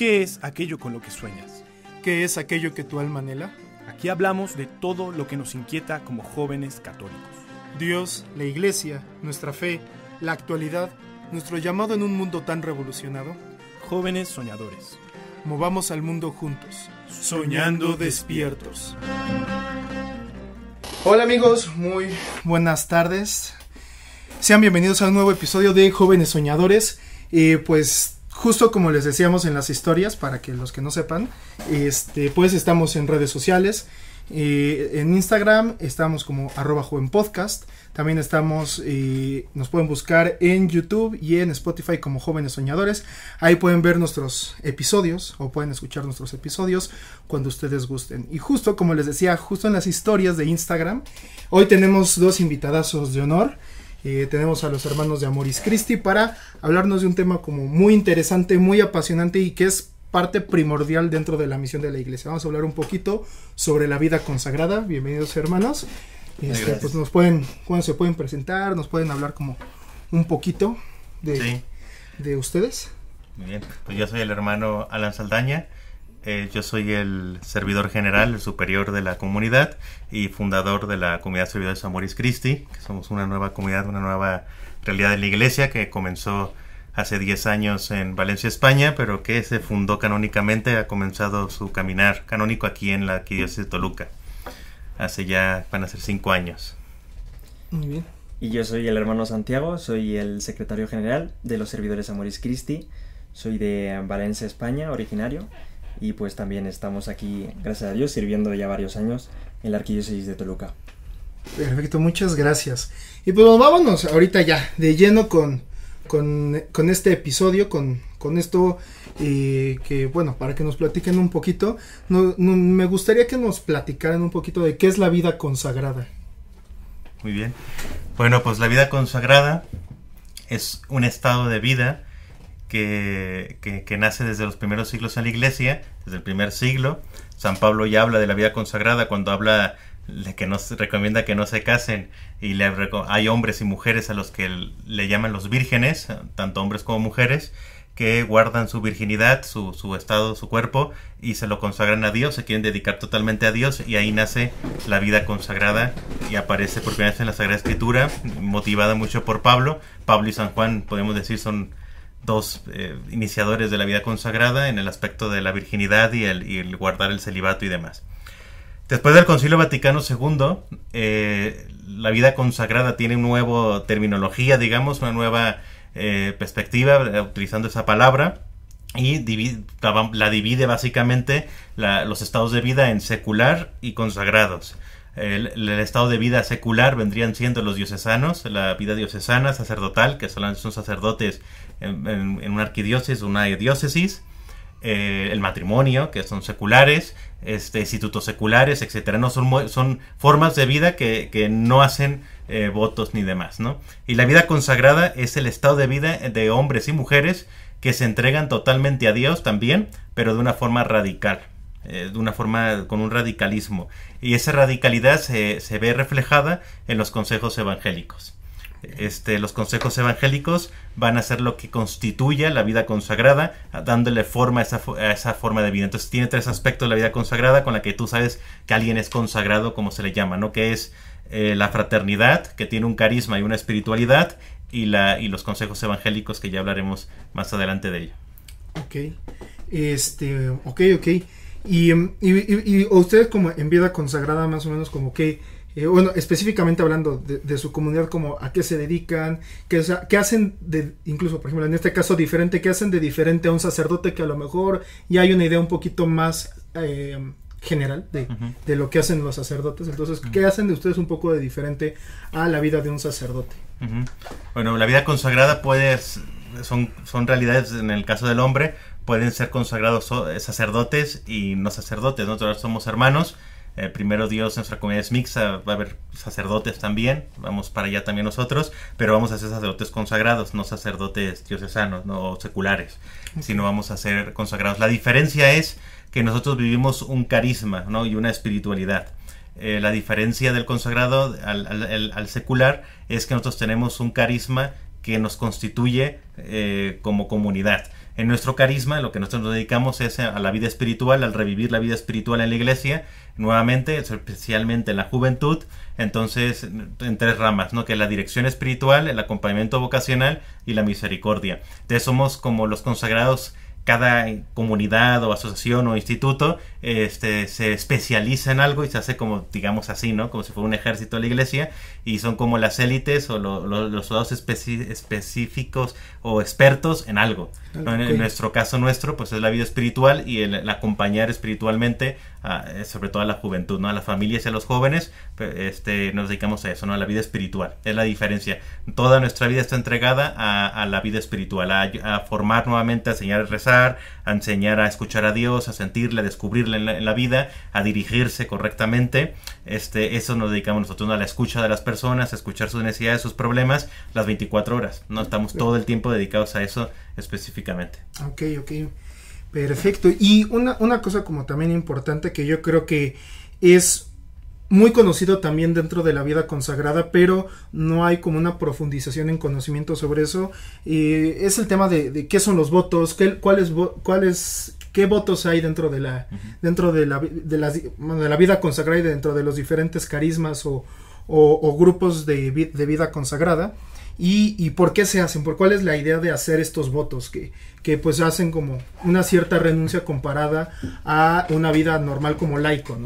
¿Qué es aquello con lo que sueñas? ¿Qué es aquello que tu alma anhela? Aquí hablamos de todo lo que nos inquieta como jóvenes católicos. Dios, la Iglesia, nuestra fe, la actualidad, nuestro llamado en un mundo tan revolucionado. Jóvenes soñadores. Movamos al mundo juntos, soñando despiertos. Hola amigos, muy buenas tardes. Sean bienvenidos a un nuevo episodio de Jóvenes Soñadores. Eh, pues justo como les decíamos en las historias, para que los que no sepan, este, pues estamos en redes sociales. Eh, en Instagram estamos como arroba jovenpodcast. También estamos, eh, nos pueden buscar en YouTube y en Spotify como Jóvenes Soñadores. Ahí pueden ver nuestros episodios o pueden escuchar nuestros episodios cuando ustedes gusten. Y justo como les decía, justo en las historias de Instagram, hoy tenemos dos invitadazos de honor. Eh, tenemos a los hermanos de Amoris Christi para hablarnos de un tema como muy interesante, muy apasionante y que es parte primordial dentro de la misión de la iglesia. Vamos a hablar un poquito sobre la vida consagrada. Bienvenidos hermanos. Este, pues nos pueden, se pueden presentar, nos pueden hablar como un poquito de, de ustedes. Muy bien, pues yo soy el hermano Alan Saldaña. Eh, yo soy el servidor general, el superior de la comunidad y fundador de la comunidad de servidores Amoris Christi, que somos una nueva comunidad, una nueva realidad de la iglesia que comenzó hace 10 años en Valencia, España, pero que se fundó canónicamente, ha comenzado su caminar canónico aquí en la Arquidiócesis de Toluca. Hace ya, van a ser 5 años. Muy bien. Y yo soy el hermano Santiago, soy el secretario general de los servidores Amoris Christi, soy de Valencia, España, originario y pues también estamos aquí, gracias a Dios, sirviendo ya varios años en la Arquidiócesis de Toluca. Perfecto, muchas gracias. Y pues vámonos ahorita ya de lleno con, con, este episodio, con, esto Y eh, que, bueno, para que nos platiquen un poquito, no, me gustaría que nos platicaran un poquito de qué es la vida consagrada. Muy bien. Bueno, pues la vida consagrada es un estado de vida que, nace desde los primeros siglos en la iglesia, desde el primer siglo. San Pablo ya habla de la vida consagrada cuando habla de que nos recomienda que no se casen y le, hay hombres y mujeres a los que le llaman los vírgenes, tanto hombres como mujeres, que guardan su virginidad, su, su estado, su cuerpo y se lo consagran a Dios, se quieren dedicar totalmente a Dios y ahí nace la vida consagrada y aparece por primera vez en la Sagrada Escritura, motivada mucho por Pablo. Pablo y San Juan podemos decir son dos eh, iniciadores de la vida consagrada en el aspecto de la virginidad y el, guardar el celibato y demás. Después del Concilio Vaticano II, eh, la vida consagrada tiene una nueva terminología, digamos, una nueva eh, perspectiva, utilizando esa palabra, y la divide básicamente los estados de vida en secular y consagrados el, estado de vida secular vendrían siendo los diocesanos, la vida diocesana, sacerdotal, que solamente son sacerdotes en, una arquidiócesis, una diócesis, eh, el matrimonio, que son seculares, este, institutos seculares, etcétera. No son, son formas de vida que, no hacen eh, votos ni demás, ¿no? Y la vida consagrada es el estado de vida de hombres y mujeres que se entregan totalmente a Dios también, pero de una forma radical. Eh, de una forma con un radicalismo. Y esa radicalidad se, ve reflejada en los consejos evangélicos. Este, los consejos evangélicos van a ser lo que constituya la vida consagrada, dándole forma a esa, forma de vida. Entonces tiene tres aspectos de la vida consagrada con la que tú sabes que alguien es consagrado, como se le llama, ¿no? Que es eh, la fraternidad, que tiene un carisma y una espiritualidad, y, la, y los consejos evangélicos, que ya hablaremos más adelante de ello. Ok, este, ok, ok. Y, y, ustedes como en vida consagrada, más o menos como que, eh, bueno, específicamente hablando de, su comunidad, como a qué se dedican, qué, hacen de, incluso, por ejemplo, en este caso diferente, qué hacen de diferente a un sacerdote que a lo mejor ya hay una idea un poquito más eh, general de, de, lo que hacen los sacerdotes. Entonces, ¿qué hacen de ustedes un poco de diferente a la vida de un sacerdote? Bueno, la vida consagrada puede... Son, son realidades en el caso del hombre, pueden ser consagrados eh, sacerdotes y no sacerdotes. Nosotros somos hermanos. primero Dios, nuestra comunidad es mixta, va a haber sacerdotes también, vamos para allá también nosotros, pero vamos a ser sacerdotes consagrados, no sacerdotes diocesanos, no seculares, sino vamos a ser consagrados. La diferencia es que nosotros vivimos un carisma y una espiritualidad. Eh, la diferencia del consagrado al, secular es que nosotros tenemos un carisma que nos constituye eh, como comunidad. En nuestro carisma, lo que nosotros nos dedicamos es a la vida espiritual, al revivir la vida espiritual en la iglesia, nuevamente, especialmente en la juventud, entonces en tres ramas, ¿no? Que es la dirección espiritual, el acompañamiento vocacional y la misericordia. Entonces somos como los consagrados cada comunidad o asociación o instituto este, se especializa en algo y se hace como, digamos así, ¿no? Como si fuera un ejército de la iglesia y son como las élites o los soldados específicos o expertos en algo. En, nuestro caso nuestro, pues es la vida espiritual y el acompañar espiritualmente eh, sobre todo a la juventud, ¿no? A las familias y a los jóvenes, este, nos dedicamos a eso, ¿no? A la vida espiritual. Es la diferencia. Toda nuestra vida está entregada a, la vida espiritual, a, formar nuevamente, a enseñar a rezar, a enseñar a escuchar a Dios, a sentirle, a descubrirle en la, vida, a dirigirse correctamente. Este, eso nos dedicamos nosotros, A la escucha de las personas, a escuchar sus necesidades, sus problemas, las 24 horas, ¿no? Estamos todo el tiempo dedicados a eso específicamente. Ok, ok. Perfecto. Y una, cosa como también importante que yo creo que es muy conocido también dentro de la vida consagrada, pero no hay como una profundización en conocimiento sobre eso. Eh, es el tema de, qué son los votos, qué, cuáles, qué votos hay dentro de la, dentro de la, de, la vida consagrada y dentro de los diferentes carismas o, grupos de, vida consagrada y, por qué se hacen, por cuál es la idea de hacer estos votos que, pues hacen como una cierta renuncia comparada a una vida normal como laico.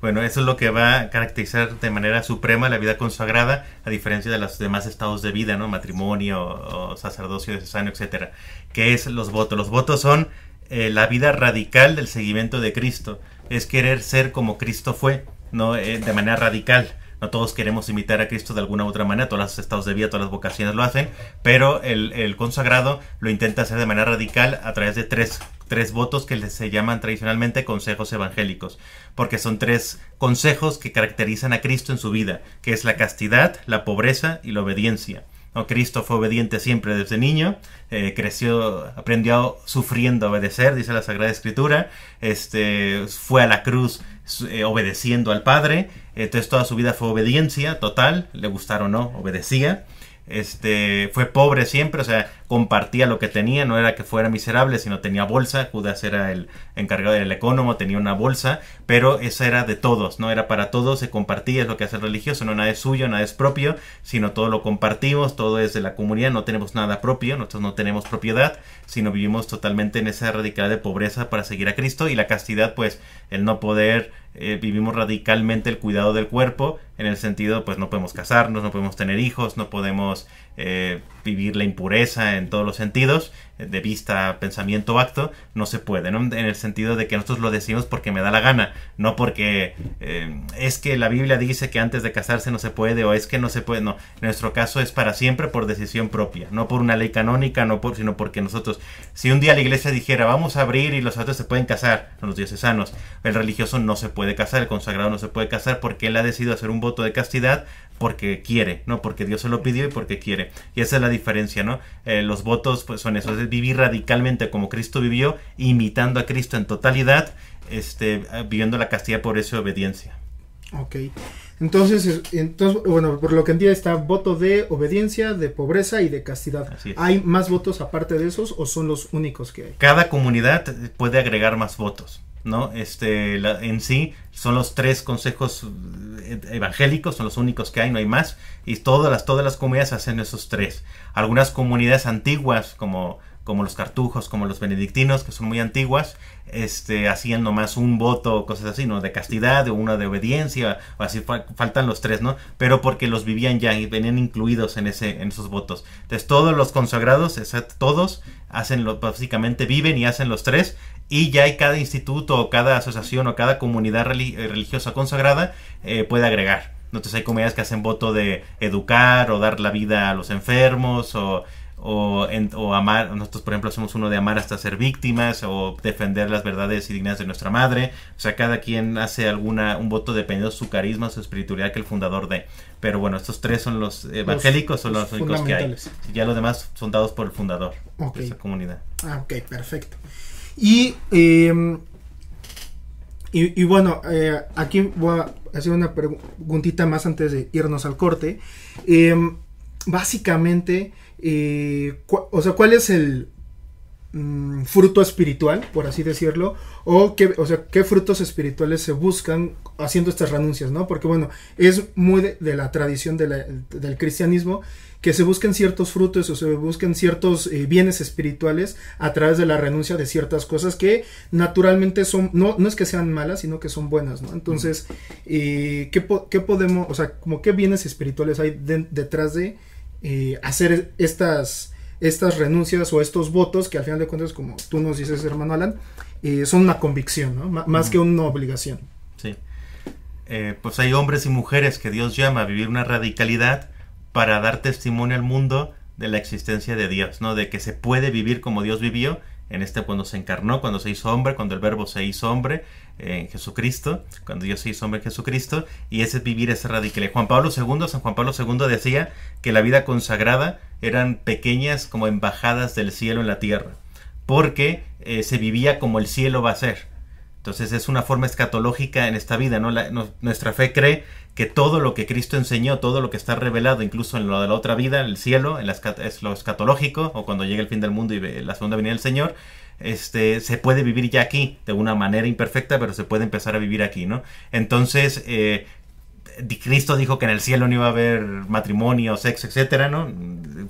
Bueno, eso es lo que va a caracterizar de manera suprema la vida consagrada, a diferencia de los demás estados de vida, ¿no? Matrimonio, o sacerdocio cesáneo, etcétera. ¿Qué es los votos? Los votos son eh, la vida radical del seguimiento de Cristo. Es querer ser como Cristo fue, ¿no? Eh, de manera radical no todos queremos imitar a Cristo de alguna u otra manera, todos los estados de vida, todas las vocaciones lo hacen, pero el, consagrado lo intenta hacer de manera radical a través de tres, tres votos que se llaman tradicionalmente consejos evangélicos, porque son tres consejos que caracterizan a Cristo en su vida, que es la castidad, la pobreza y la obediencia. ¿no? Cristo fue obediente siempre desde niño, eh, creció, aprendió sufriendo a obedecer, dice la Sagrada Escritura, este, fue a la cruz eh, obedeciendo al Padre, entonces toda su vida fue obediencia total, le gustara o no, obedecía. Este, fue pobre siempre, o sea, compartía lo que tenía, no era que fuera miserable, sino tenía bolsa, Judas era el encargado del economo, tenía una bolsa, pero esa era de todos, no era para todos, se compartía, es lo que hace el religioso, no nada es suyo, nada es propio, sino todo lo compartimos, todo es de la comunidad, no tenemos nada propio, nosotros no tenemos propiedad, sino vivimos totalmente en esa radical de pobreza para seguir a Cristo y la castidad, pues, el no poder eh, vivimos radicalmente el cuidado del cuerpo, en el sentido, pues no podemos casarnos, no podemos tener hijos, no podemos eh, vivir la impureza en todos los sentidos, eh, de vista, pensamiento o acto, no se puede, ¿no? En el sentido de que nosotros lo decimos porque me da la gana, no porque eh, es que la Biblia dice que antes de casarse no se puede o es que no se puede, no, en nuestro caso es para siempre por decisión propia, no por una ley canónica, no por, sino porque nosotros, si un día la iglesia dijera vamos a abrir y los santos se pueden casar, los diocesanos, el religioso no se puede casar, el consagrado no se puede casar porque él ha decidido hacer un voto de castidad porque quiere, ¿no? Porque Dios se lo pidió y porque quiere. Y esa es la diferencia, ¿no? Eh, los votos pues, son esos. es vivir radicalmente como Cristo vivió, imitando a Cristo en totalidad, este, eh, viviendo la castidad, por y obediencia. Ok. Entonces, entonces, bueno, por lo que entiendo está voto de obediencia, de pobreza y de castidad. ¿Hay más votos aparte de esos o son los únicos que hay? Cada comunidad puede agregar más votos. ¿no? Este, en sí son los tres consejos eh, evangélicos, son los únicos que hay, no hay más, y todas las, todas las comunidades hacen esos tres. Algunas comunidades antiguas, como como los cartujos, como los benedictinos, que son muy antiguas, este, hacían nomás un voto cosas así, ¿no? De castidad, o una de obediencia, o así faltan los tres, ¿no? Pero porque los vivían ya y venían incluidos en, ese, en esos votos. Entonces todos los consagrados, todos, hacen lo, básicamente viven y hacen los tres, y ya hay cada instituto o cada asociación o cada comunidad eh, religiosa consagrada eh, puede agregar. Entonces hay comunidades que hacen voto de educar o dar la vida a los enfermos o o, amar, nosotros por ejemplo hacemos uno de amar hasta ser víctimas o defender las verdades y dignas de nuestra madre, o sea, cada quien hace alguna, un voto dependiendo de su carisma, su espiritualidad que el fundador dé. Pero bueno, estos tres son los evangélicos, son los, únicos que hay. Ya los demás son dados por el fundador de esa comunidad. Ah, ok, perfecto. Y, em, y, bueno, eh, aquí voy a hacer una preguntita más antes de irnos al corte. Em, básicamente, o sea, cuál es el mm, fruto espiritual, por así decirlo, o, qué, o sea, qué frutos espirituales se buscan haciendo estas renuncias, ¿no? Porque bueno, es muy de, la tradición del cristianismo que se busquen ciertos frutos o se busquen ciertos eh, bienes espirituales a través de la renuncia de ciertas cosas que naturalmente son, no, no es que sean malas, sino que son buenas, ¿no? Entonces, eh, ¿qué, podemos, o sea, como qué bienes espirituales hay detrás de eh, hacer estas, estas renuncias o estos votos que al final de cuentas, como tú nos dices, hermano Alan, eh, son una convicción, más que una obligación. Sí. Eh, pues hay hombres y mujeres que Dios llama a vivir una radicalidad para dar testimonio al mundo de la existencia de Dios, ¿no? De que se puede vivir como Dios vivió en este cuando se encarnó, cuando se hizo hombre, cuando el verbo se hizo hombre en Jesucristo, cuando Dios se hizo hombre en Jesucristo, y ese vivir es radical. Juan Pablo II, San Juan Pablo II decía que la vida consagrada eran pequeñas como embajadas del cielo en la tierra, porque eh, se vivía como el cielo va a ser entonces es una forma escatológica en esta vida, ¿no? nuestra fe cree que todo lo que Cristo enseñó, todo lo que está revelado, incluso en lo de la otra vida, el cielo, es lo escatológico, o cuando llegue el fin del mundo y la segunda venida del Señor, este, se puede vivir ya aquí, de una manera imperfecta, pero se puede empezar a vivir aquí, ¿no? Entonces, eh, Cristo dijo que en el cielo no iba a haber matrimonio, sexo, etcétera, ¿no?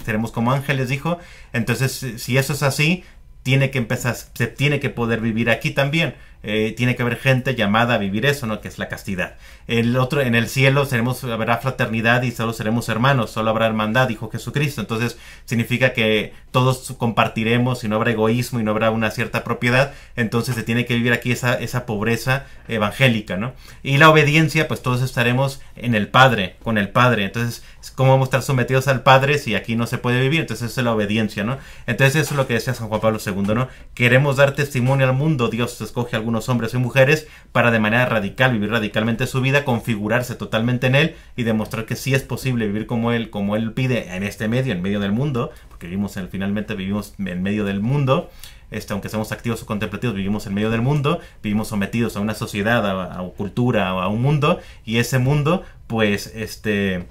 Seremos como ángeles, dijo. Entonces, si eso es así, tiene que empezar, se tiene que poder vivir aquí también. Eh, tiene que haber gente llamada a vivir eso, ¿no? Que es la castidad. El otro, en el cielo seremos, habrá fraternidad y solo seremos hermanos, solo habrá hermandad, dijo Jesucristo. Entonces significa que todos compartiremos y no habrá egoísmo y no habrá una cierta propiedad. Entonces se tiene que vivir aquí esa, esa pobreza evangélica, ¿no? Y la obediencia, pues todos estaremos en el Padre, con el Padre. Entonces, ¿cómo vamos a estar sometidos al Padre si aquí no se puede vivir? Entonces es la obediencia, ¿no? Entonces eso es lo que decía San Juan Pablo II, ¿no? Queremos dar testimonio al mundo, Dios escoge algunos hombres y mujeres para de manera radical vivir radicalmente su vida, configurarse totalmente en él y demostrar que sí es posible vivir como él, como él pide en este medio, en medio del mundo, porque vivimos finalmente vivimos en medio del mundo. Este, aunque seamos activos o contemplativos, vivimos en medio del mundo, vivimos sometidos a una sociedad, a, una cultura, a un mundo, y ese mundo, pues, este,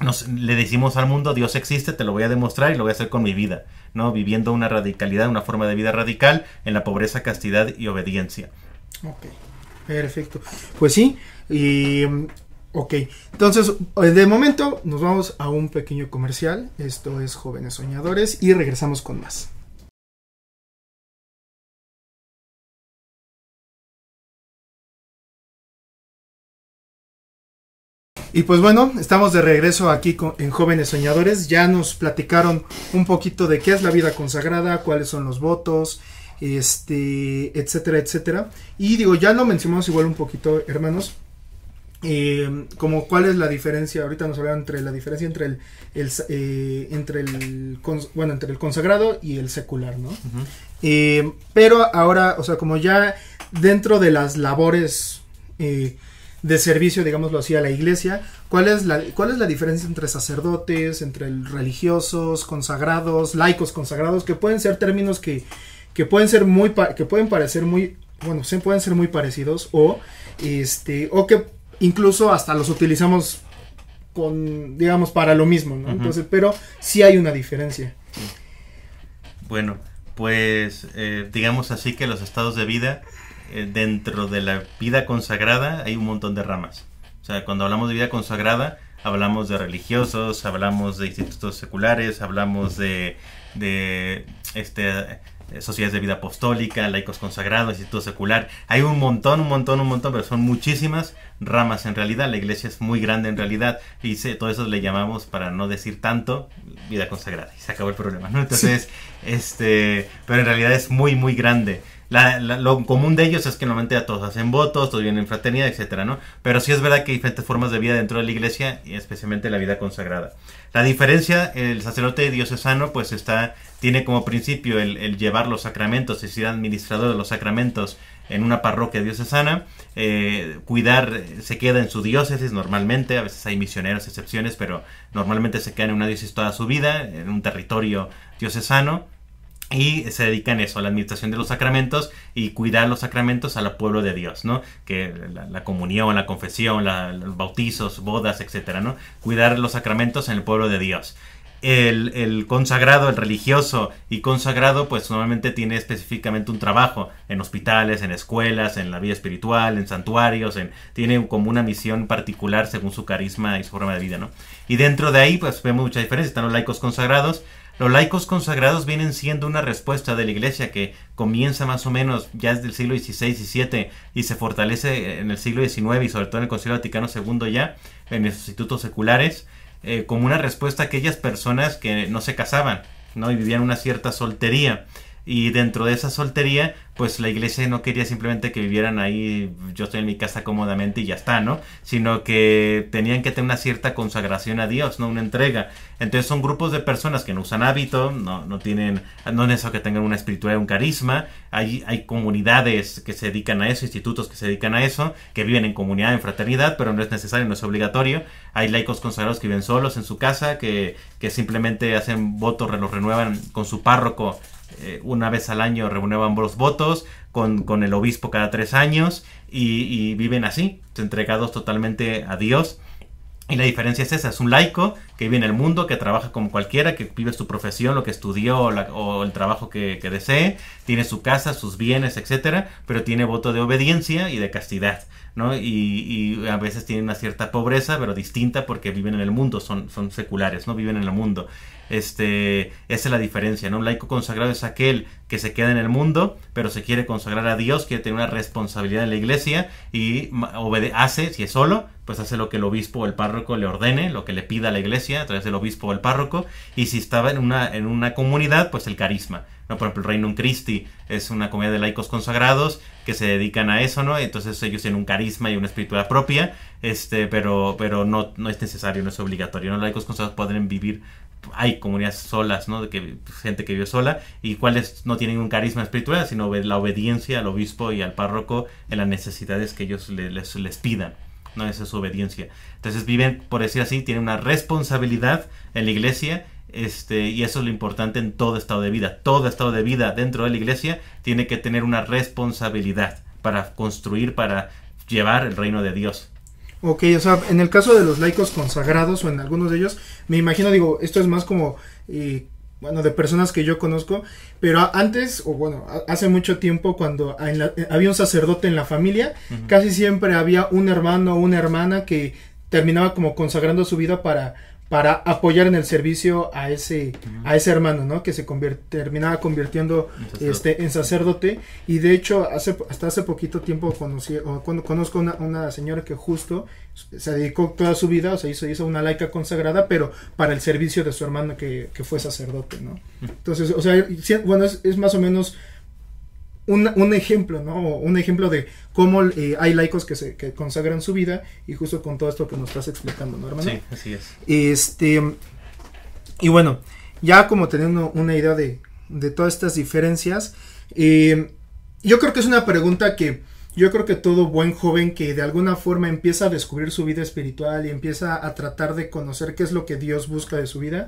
nos, le decimos al mundo, Dios existe, te lo voy a demostrar y lo voy a hacer con mi vida, ¿no? Viviendo una radicalidad, una forma de vida radical en la pobreza, castidad y obediencia. Ok, perfecto. Pues sí, y mm, ok, entonces eh, de momento nos vamos a un pequeño comercial. Esto es Jóvenes Soñadores y regresamos con más. Y pues bueno, estamos de regreso aquí en Jóvenes Soñadores. Ya nos platicaron un poquito de qué es la vida consagrada, cuáles son los votos, este, etcétera, etcétera. Y digo, ya lo mencionamos igual un poquito, hermanos, eh, como cuál es la diferencia, ahorita nos hablaron entre la diferencia entre el, eh, entre el, bueno, entre el consagrado y el secular, ¿no? Eh, pero ahora, o sea, como ya dentro de las labores de servicio, digámoslo así, a la iglesia, ¿cuál es la, cuál es la diferencia entre sacerdotes, entre religiosos, consagrados, laicos consagrados, que pueden ser términos que que pueden ser muy que pueden parecer muy bueno, se pueden ser muy parecidos o este o que incluso hasta los utilizamos con digamos para lo mismo, Entonces, pero sí hay una diferencia. Bueno, pues eh, digamos así que los estados de vida eh, dentro de la vida consagrada hay un montón de ramas. O sea, cuando hablamos de vida consagrada, hablamos de religiosos, hablamos de institutos seculares, hablamos de, de este sociedades de vida apostólica, laicos consagrados, instituto secular. Hay un montón, un montón, un montón, pero son muchísimas ramas en realidad. La iglesia es muy grande en realidad y todo eso le llamamos, para no decir tanto, vida consagrada. Y se acabó el problema, ¿no? Entonces, este, pero en realidad es muy, muy grande. lo común de ellos es que normalmente a todos hacen votos, todos vienen en fraternidad, etcétera, ¿no? Pero sí es verdad que hay diferentes formas de vida dentro de la iglesia y especialmente la vida consagrada. La diferencia, el sacerdote diocesano pues está, tiene como principio el, llevar los sacramentos, es decir, administrador de los sacramentos en una parroquia diocesana, eh, cuidar, se queda en su diócesis normalmente, a veces hay misioneros, excepciones, pero normalmente se queda en una diócesis toda su vida, en un territorio diocesano, y se dedican eso, a la administración de los sacramentos y cuidar los sacramentos al pueblo de Dios, ¿no? Que la, comunión, la confesión, los bautizos, bodas, etcétera, ¿no? Cuidar los sacramentos en el pueblo de Dios. El, el, consagrado, el religioso y consagrado, pues normalmente tiene específicamente un trabajo en hospitales, en escuelas, en la vida espiritual, en santuarios, en, tiene como una misión particular según su carisma y su forma de vida, ¿no? Y dentro de ahí, pues vemos mucha diferencia. Están los laicos consagrados, los laicos consagrados vienen siendo una respuesta de la Iglesia que comienza más o menos ya desde el siglo XVI y XVII y se fortalece en el siglo XIX y sobre todo en el Concilio Vaticano II ya, en los institutos seculares, eh, como una respuesta a aquellas personas que no se casaban ¿no? y vivían una cierta soltería. Y dentro de esa soltería, pues la iglesia no quería simplemente que vivieran ahí, yo estoy en mi casa cómodamente y ya está, ¿no? Sino que tenían que tener una cierta consagración a Dios, ¿no? Una entrega. Entonces son grupos de personas que no usan hábito, no, no tienen, no es eso que tengan una espiritualidad, un carisma. Hay, hay comunidades que se dedican a eso, institutos que se dedican a eso, que viven en comunidad, en fraternidad, pero no es necesario, no es obligatorio. Hay laicos consagrados que viven solos en su casa, que, que simplemente hacen votos, los renuevan con su párroco eh, una vez al año renuevan los votos con, el obispo cada tres años y, viven así, entregados totalmente a Dios. Y la diferencia es esa, es un laico que vive en el mundo, que trabaja como cualquiera, que vive su profesión, lo que estudió o, el trabajo que, desee, tiene su casa, sus bienes, etcétera, pero tiene voto de obediencia y de castidad, ¿no? Y, a veces tienen una cierta pobreza, pero distinta porque viven en el mundo, son, son seculares, ¿no? Viven en el mundo. Este, esa es la diferencia, ¿no? Un laico consagrado es aquel que se queda en el mundo, pero se quiere consagrar a Dios, quiere tener una responsabilidad en la iglesia y hace, si es solo, pues hace lo que el obispo o el párroco le ordene, lo que le pida a la iglesia a través del obispo o el párroco, y si estaba en una, en una comunidad, pues el carisma. ¿no? Por ejemplo, el Reino Christi es una comunidad de laicos consagrados que se dedican a eso, ¿no? Entonces ellos tienen un carisma y una espiritualidad propia, este, pero, pero no, no es necesario, no es obligatorio. Los laicos consagrados pueden vivir hay comunidades solas, ¿no? De que pues, gente que vive sola y cuáles no tienen un carisma espiritual, sino la obediencia al obispo y al párroco en las necesidades que ellos les, les, pidan. No esa es su obediencia. Entonces viven, por decir así, tienen una responsabilidad en la iglesia este, y eso es lo importante en todo estado de vida. Todo estado de vida dentro de la iglesia tiene que tener una responsabilidad para construir, para llevar el reino de Dios. Ok, o sea, en el caso de los laicos consagrados o en algunos de ellos, me imagino, digo, esto es más como, eh, bueno, de personas que yo conozco, pero antes, o bueno, hace mucho tiempo cuando eh, había un sacerdote en la familia, casi siempre había un hermano o una hermana que terminaba como consagrando su vida para para apoyar en el servicio a ese, a ese hermano, ¿no? Que se terminaba convirtiendo en este, en sacerdote. Y de hecho, hace, hasta hace poquito tiempo conocí, o conozco una, una, señora que justo se dedicó toda su vida, o sea, hizo, hizo una laica consagrada, pero para el servicio de su hermano que, fue sacerdote, ¿no? Entonces, o sea, bueno, es más o menos un, ejemplo, ¿no? Un ejemplo de cómo eh, hay laicos que, se, consagran su vida y justo con todo esto que nos estás explicando, ¿no, hermano? Sí, así es. Este, y bueno, ya como teniendo una idea de, todas estas diferencias, eh, yo creo que es una pregunta que yo creo que todo buen joven que de alguna forma empieza a descubrir su vida espiritual y empieza a tratar de conocer qué es lo que Dios busca de su vida,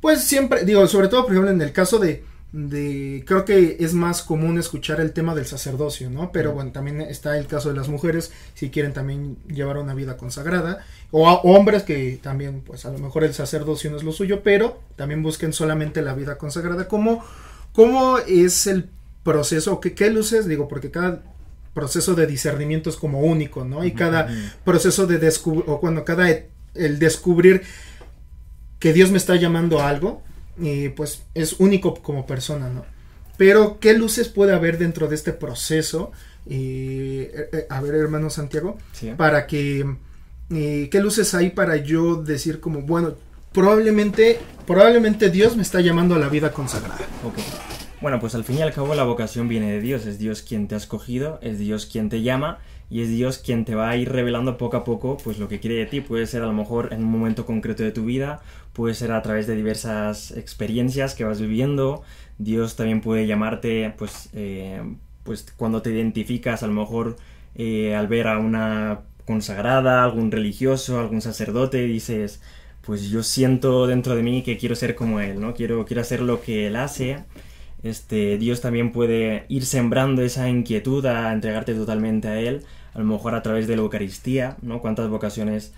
pues siempre, digo, sobre todo, por ejemplo, en el caso de creo que es más común escuchar el tema del sacerdocio, ¿no? Pero bueno, también está el caso de las mujeres si quieren también llevar una vida consagrada o a hombres que también pues a lo mejor el sacerdocio no es lo suyo, pero también busquen solamente la vida consagrada. ¿Cómo, cómo es el proceso? ¿Qué, luces? Digo, porque cada proceso de discernimiento es como único, ¿no? Y cada proceso de descubrir, cuando cada e-, el descubrir que Dios me está llamando a algo, y eh, pues es único como persona, ¿no? Pero, ¿qué luces puede haber dentro de este proceso? y eh, eh, a ver, hermano Santiago, para que, ¿qué luces hay para yo decir como, bueno, probablemente, probablemente Dios me está llamando a la vida consagrada? Okay. Bueno, pues al fin y al cabo la vocación viene de Dios, es Dios quien te ha escogido, es Dios quien te llama y es Dios quien te va a ir revelando poco a poco pues lo que quiere de ti. Puede ser a lo mejor en un momento concreto de tu vida, puede ser a través de diversas experiencias que vas viviendo. Dios también puede llamarte, pues, eh, pues cuando te identificas, a lo mejor eh, al ver a una consagrada, algún religioso, algún sacerdote, dices, pues yo siento dentro de mí que quiero ser como él, ¿no? Quiero, quiero hacer lo que él hace este, Dios también puede ir sembrando esa inquietud a entregarte totalmente a Él, a lo mejor a través de la Eucaristía, ¿no? Cuántas vocaciones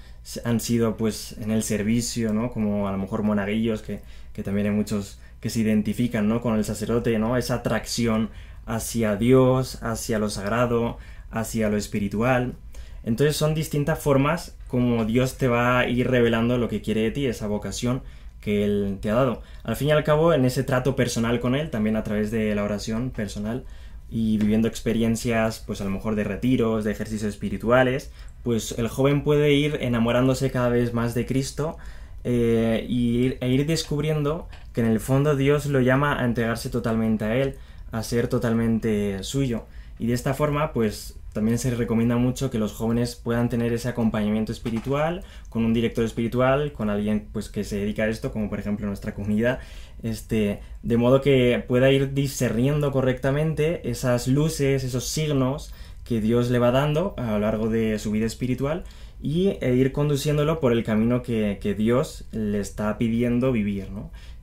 han sido pues en el servicio, ¿no? Como a lo mejor monaguillos, que, que también hay muchos que se identifican, ¿no? Con el sacerdote, ¿no? Esa atracción hacia Dios, hacia lo sagrado, hacia lo espiritual. Entonces son distintas formas como Dios te va a ir revelando lo que quiere de ti, esa vocación que Él te ha dado. Al fin y al cabo, en ese trato personal con Él, también a través de la oración personal y viviendo experiencias, pues a lo mejor de retiros, de ejercicios espirituales, pues el joven puede ir enamorándose cada vez más de Cristo eh, e ir descubriendo que en el fondo Dios lo llama a entregarse totalmente a Él, a ser totalmente suyo. Y de esta forma, pues también se recomienda mucho que los jóvenes puedan tener ese acompañamiento espiritual con un director espiritual, con alguien pues que se dedica a esto, como por ejemplo nuestra comunidad, este, de modo que pueda ir discerniendo correctamente esas luces, esos signos que Dios le va dando a lo largo de su vida espiritual y e ir conduciéndolo por el camino que, Dios le está pidiendo vivir,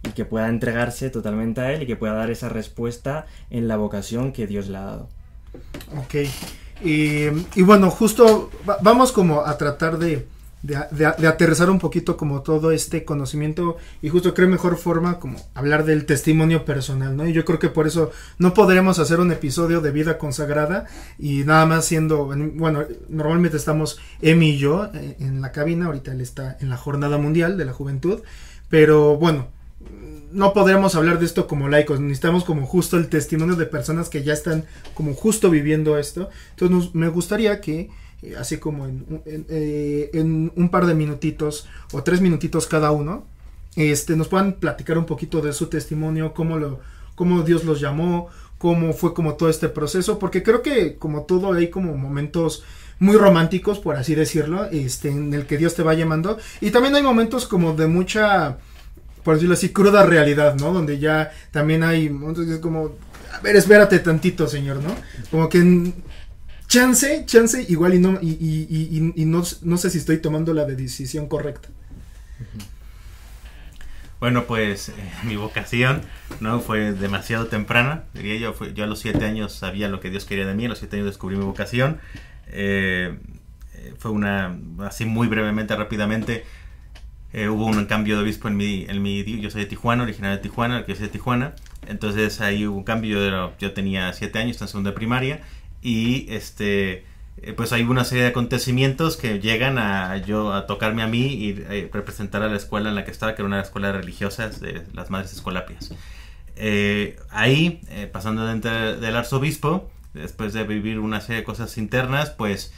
Y que pueda entregarse totalmente a Él y que pueda dar esa respuesta en la vocación que Dios le ha dado. Ok. Y, bueno, justo vamos como a tratar de, de, aterrizar un poquito como todo este conocimiento y justo creo mejor forma como hablar del testimonio personal, ¿no? Y yo creo que por eso no podremos hacer un episodio de vida consagrada y nada más siendo, bueno, normalmente estamos Emi y yo eh, en la cabina, ahorita él está en la jornada mundial de la juventud, pero bueno, no podremos hablar de esto como laicos, necesitamos como justo el testimonio de personas que ya están como justo viviendo esto. Entonces me gustaría que, eh, así como eh, en, un par de minutitos o tres minutitos cada uno, este, nos puedan platicar un poquito de su testimonio, cómo, lo, cómo Dios los llamó, cómo fue como todo este proceso, porque creo que como todo hay como momentos muy románticos, por así decirlo, este, en el que Dios te va llamando, y también hay momentos como de mucha por decirlo así, cruda realidad, ¿no? Donde ya también hay es como, a ver, espérate tantito, señor, ¿no? Como que chance, chance, igual y no, y, no, sé si estoy tomando la decisión correcta. Bueno, pues eh, mi vocación no fue demasiado temprana, diría yo, yo a los siete años sabía lo que Dios quería de mí, a los siete años descubrí mi vocación. Eh, eh, fue una, así muy brevemente, rápidamente, eh, hubo un cambio de obispo en mi, en mi, yo soy de Tijuana, original de Tijuana, que soy de Tijuana, entonces ahí hubo un cambio, yo, tenía 7 años, en segunda primaria, y este, eh, pues hay una serie de acontecimientos que llegan a yo a tocarme a mí y eh, representar a la escuela en la que estaba, que era una escuela religiosa de las Madres Escolapias. ahí, pasando dentro del arzobispo, después de vivir una serie de cosas internas, pues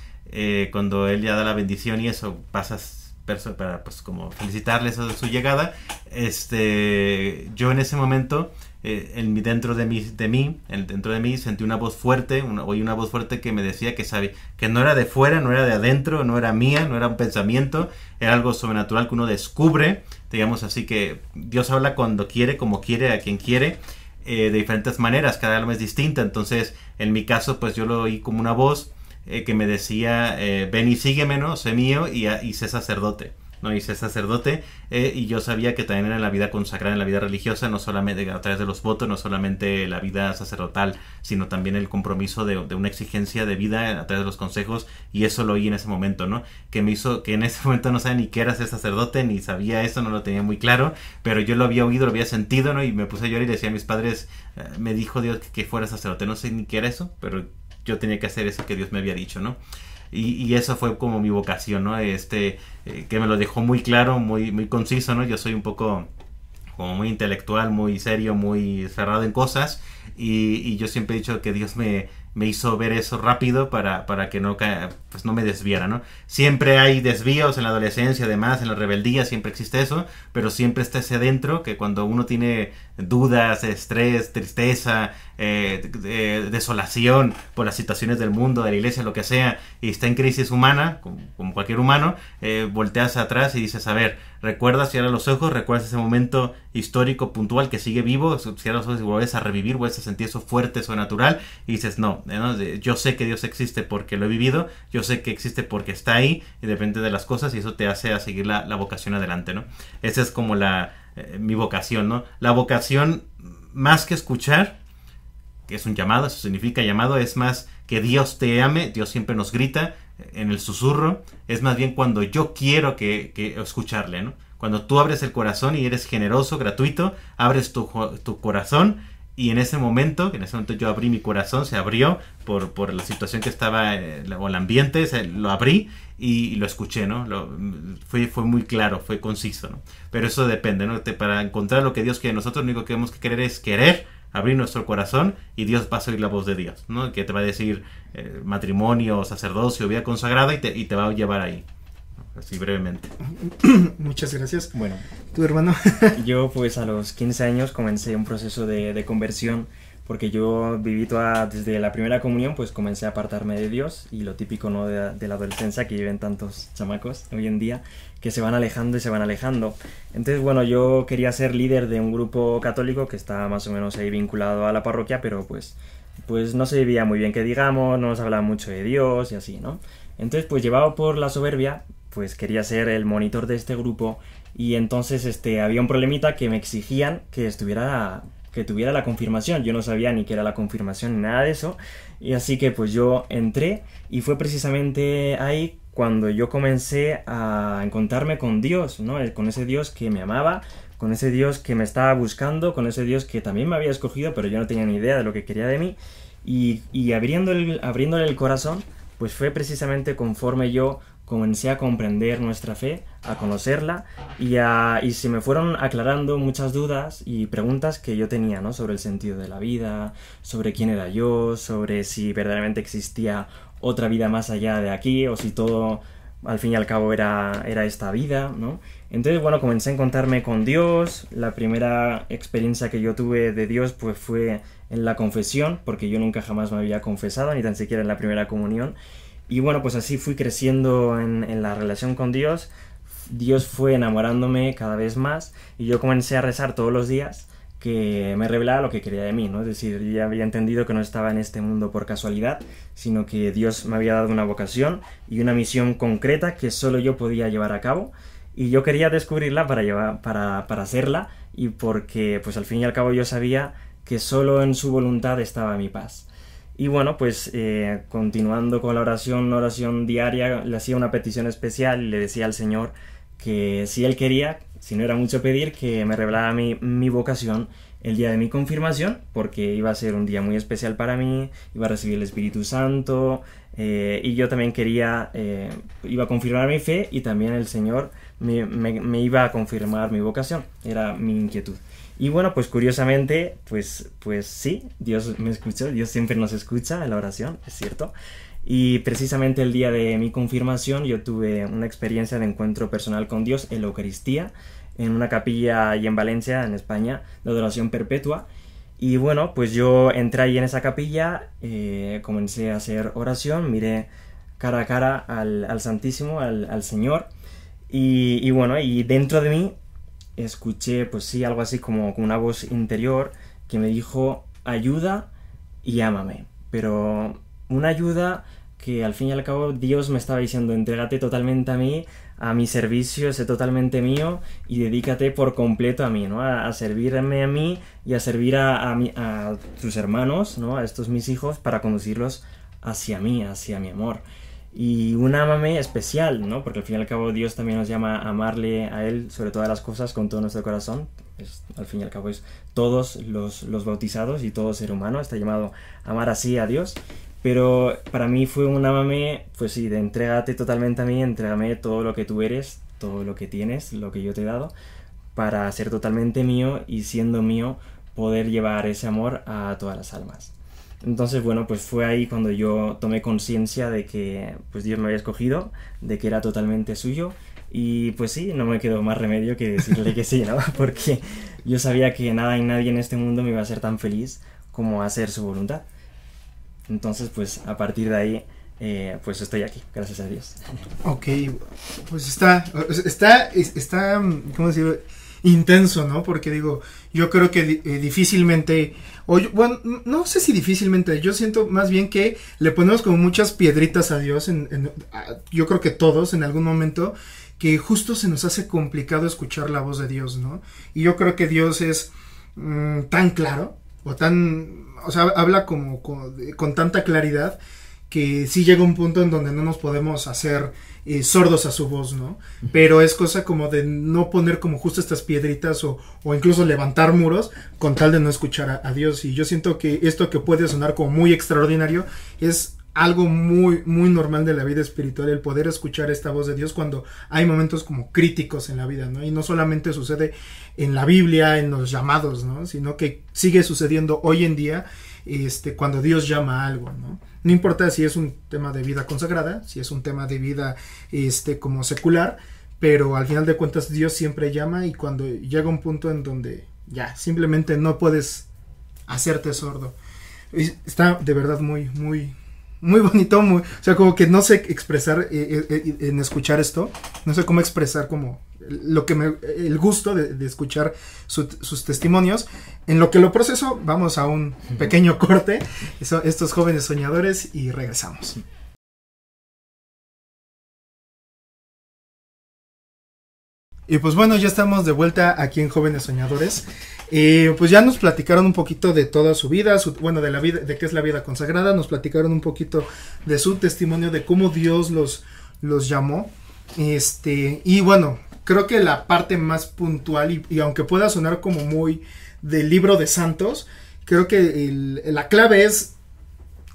cuando él ya da la bendición y eso, pasas para pues como felicitarles a su llegada, este, yo en ese momento eh, en, dentro de mí, de mí dentro de mí sentí una voz fuerte, oí una voz fuerte que me decía que sabe, que no era de fuera, no era de adentro, no era mía, no era un pensamiento, era algo sobrenatural que uno descubre, digamos así que Dios habla cuando quiere, como quiere, a quien quiere. Eh, de diferentes maneras, cada alma es distinta, entonces en mi caso pues yo lo oí como una voz eh, que me decía, eh, ven y sígueme, ¿no? Sé mío y, ah, sé sacerdote. ¿no? Y sé sacerdote, eh, y yo sabía que también era la vida consagrada, en la vida religiosa, no solamente a través de los votos, no solamente la vida sacerdotal, sino también el compromiso de, una exigencia de vida a través de los consejos, y eso lo oí en ese momento, ¿no? Que me hizo, que en ese momento no sabía ni qué era ser sacerdote, ni sabía eso, no lo tenía muy claro, pero yo lo había oído, lo había sentido, ¿no? Y me puse a llorar y decía a mis padres, me dijo Dios que, que fuera sacerdote, no sé ni qué era eso, pero yo tenía que hacer eso que Dios me había dicho, ¿no? Y, eso fue como mi vocación, ¿no? Este, eh, que me lo dejó muy claro, muy, muy conciso, ¿no? Yo soy un poco como muy intelectual, muy serio, muy cerrado en cosas. Y, yo siempre he dicho que Dios me, me hizo ver eso rápido para, para que no, pues no me desviara, ¿no? Siempre hay desvíos en la adolescencia, además, en la rebeldía, siempre existe eso, pero siempre está ese dentro que cuando uno tiene dudas, estrés, tristeza, eh, eh, desolación por las situaciones del mundo, de la iglesia, lo que sea, y está en crisis humana, como, cualquier humano, eh, volteas atrás y dices, a ver, recuerdas, cierra los ojos, recuerdas ese momento histórico, puntual, que sigue vivo, cierra los ojos y vuelves a revivir, vuelves a sentir eso fuerte, eso natural, y dices, no, yo sé que Dios existe porque lo he vivido, yo sé que existe porque está ahí, y depende de las cosas, y eso te hace a seguir la, la vocación adelante, ¿no? Esa es como la eh, mi vocación, ¿no? La vocación, más que escuchar, que es un llamado, eso significa llamado, es más que Dios te ame, Dios siempre nos grita eh, en el susurro, es más bien cuando yo quiero que, escucharle, ¿no? Cuando tú abres el corazón y eres generoso, gratuito, abres tu, tu corazón y en ese momento, que en ese momento yo abrí mi corazón, se abrió por, por la situación que estaba, eh, o el ambiente, se, lo abrí y, lo escuché, ¿no? Lo, fue, fue muy claro, fue conciso, ¿no? Pero eso depende, ¿no? para encontrar lo que Dios quiere, nosotros lo único que tenemos que querer es querer abrir nuestro corazón y Dios va a oír la voz de Dios, ¿no? Que te va a decir eh, matrimonio, sacerdocio, vida consagrada y y te va a llevar ahí brevemente. Muchas gracias. Bueno, tu hermano. yo pues a los 15 años comencé un proceso de, de conversión porque yo viví toda, desde la primera comunión, pues comencé a apartarme de Dios y lo típico ¿no? de, la adolescencia que viven tantos chamacos hoy en día, que se van alejando y se van alejando. Entonces, bueno, yo quería ser líder de un grupo católico que está más o menos ahí vinculado a la parroquia, pero pues, pues no se vivía muy bien que digamos, no nos hablaba mucho de Dios y así, ¿no? Entonces, pues llevado por la soberbia, pues quería ser el monitor de este grupo y entonces este, había un problemita que me exigían que estuviera que tuviera la confirmación. Yo no sabía ni que era la confirmación ni nada de eso. Y así que pues yo entré y fue precisamente ahí cuando yo comencé a encontrarme con Dios, ¿no? Eh, con ese Dios que me amaba, con ese Dios que me estaba buscando, con ese Dios que también me había escogido, pero yo no tenía ni idea de lo que quería de mí. Y, y abriendo el, abriéndole el corazón, pues fue precisamente conforme yo comencé a comprender nuestra fe, a conocerla y, a, se me fueron aclarando muchas dudas y preguntas que yo tenía ¿no? sobre el sentido de la vida, sobre quién era yo, sobre si verdaderamente existía otra vida más allá de aquí o si todo al fin y al cabo era, era esta vida. ¿no? Entonces, bueno, comencé a encontrarme con Dios. La primera experiencia que yo tuve de Dios pues, fue en la confesión, porque yo nunca jamás me había confesado, ni tan siquiera en la primera comunión. Y bueno, pues así fui creciendo en, la relación con Dios. Dios fue enamorándome cada vez más y yo comencé a rezar todos los días que me revelaba lo que quería de mí, ¿no? Es decir, ya había entendido que no estaba en este mundo por casualidad, sino que Dios me había dado una vocación y una misión concreta que solo yo podía llevar a cabo y yo quería descubrirla para, llevar, para, para hacerla y porque pues al fin y al cabo yo sabía que solo en su voluntad estaba mi paz. Y bueno, pues eh, continuando con la oración, oración diaria, le hacía una petición especial y le decía al Señor que si Él quería, si no era mucho pedir, que me revelara mi, vocación el día de mi confirmación, porque iba a ser un día muy especial para mí, iba a recibir el Espíritu Santo, eh, y yo también quería, eh, iba a confirmar mi fe y también el Señor me iba a confirmar mi vocación, era mi inquietud. Y bueno, pues curiosamente, pues, pues sí, Dios me escuchó, Dios siempre nos escucha en la oración, es cierto. Y precisamente el día de mi confirmación yo tuve una experiencia de encuentro personal con Dios en la Eucaristía, en una capilla y en Valencia, en España, de adoración perpetua. Y bueno, pues yo entré ahí en esa capilla, eh, comencé a hacer oración, miré cara a cara al, Santísimo, al, Señor. Y, y, bueno, y dentro de mí escuché, pues sí, algo así como, una voz interior que me dijo, ayuda y ámame. Pero una ayuda que al fin y al cabo Dios me estaba diciendo, entrégate totalmente a mí, a mi servicio, ese totalmente mío y dedícate por completo a mí, ¿no? A, servirme a mí y a servir a, tus hermanos, ¿no? A estos mis hijos para conducirlos hacia mí, hacia mi amor y un amame especial, ¿no? Porque al fin y al cabo Dios también nos llama a amarle a Él sobre todas las cosas con todo nuestro corazón. al fin y al cabo es todos los, los, bautizados y todo ser humano está llamado a amar así a Dios. Pero para mí fue un amame, pues sí, de entrégate totalmente a mí, entrégame todo lo que tú eres, todo lo que tienes, lo que yo te he dado, para ser totalmente mío y siendo mío poder llevar ese amor a todas las almas. Entonces, bueno, pues fue ahí cuando yo tomé conciencia de que pues Dios me había escogido, de que era totalmente suyo y pues sí, no me quedó más remedio que decirle que sí, ¿no? Porque yo sabía que nada y nadie en este mundo me iba a hacer tan feliz como hacer su voluntad. Entonces, pues a partir de ahí, eh, pues estoy aquí, gracias a Dios. Ok, pues está, está, está, ¿cómo decirlo? Intenso, ¿no? Porque digo, yo creo que eh, difícilmente bueno, no sé si difícilmente, yo siento más bien que le ponemos como muchas piedritas a Dios, yo creo que todos en algún momento, que justo se nos hace complicado escuchar la voz de Dios, ¿no? Y yo creo que Dios es mm, tan claro, o tan, o sea, habla como, con tanta claridad que sí llega un punto en donde no nos podemos hacer eh, sordos a su voz, ¿no? Pero es cosa como de no poner como justo estas piedritas o, incluso levantar muros con tal de no escuchar a, Dios. Y yo siento que esto que puede sonar como muy extraordinario es algo muy, muy normal de la vida espiritual, el poder escuchar esta voz de Dios cuando hay momentos como críticos en la vida, ¿no? Y no solamente sucede en la Biblia, en los llamados, ¿no? Sino que sigue sucediendo hoy en día, este, cuando Dios llama a algo, ¿no? No importa si es un tema de vida consagrada, si es un tema de vida este, como secular, pero al final de cuentas Dios siempre llama y cuando llega un punto en donde ya simplemente no puedes hacerte sordo. Está de verdad muy, muy, muy bonito, muy, o sea, como que no sé expresar eh, eh, eh, en escuchar esto, no sé cómo expresar como lo que el gusto de, escuchar sus testimonios. En lo que lo proceso, vamos a un pequeño corte, estos jóvenes soñadores, y regresamos. Y pues bueno, ya estamos de vuelta aquí en Jóvenes Soñadores. Eh, pues ya nos platicaron un poquito de toda su vida, bueno, de la vida, de qué es la vida consagrada, nos platicaron un poquito de su testimonio, de cómo Dios los, los llamó. Este, y bueno, creo que la parte más puntual, y, aunque pueda sonar como muy del libro de Santos, creo que la clave es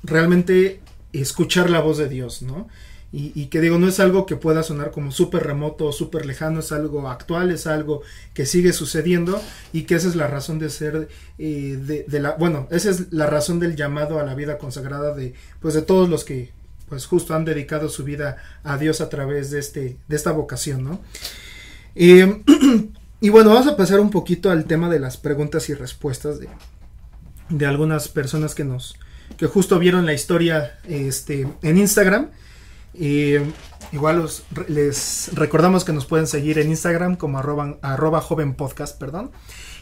realmente escuchar la voz de Dios, ¿no? Y, que digo, no es algo que pueda sonar como súper remoto o súper lejano, es algo actual, es algo que sigue sucediendo y que esa es la razón de ser, eh, la, bueno, esa es la razón del llamado a la vida consagrada de, pues de todos los que, pues justo han dedicado su vida a Dios a través de, este, de esta vocación, ¿no? y bueno, vamos a pasar un poquito al tema de las preguntas y respuestas de, algunas personas que nos que justo vieron la historia este, en Instagram. igual les recordamos que nos pueden seguir en Instagram como arroba, joven podcast, perdón.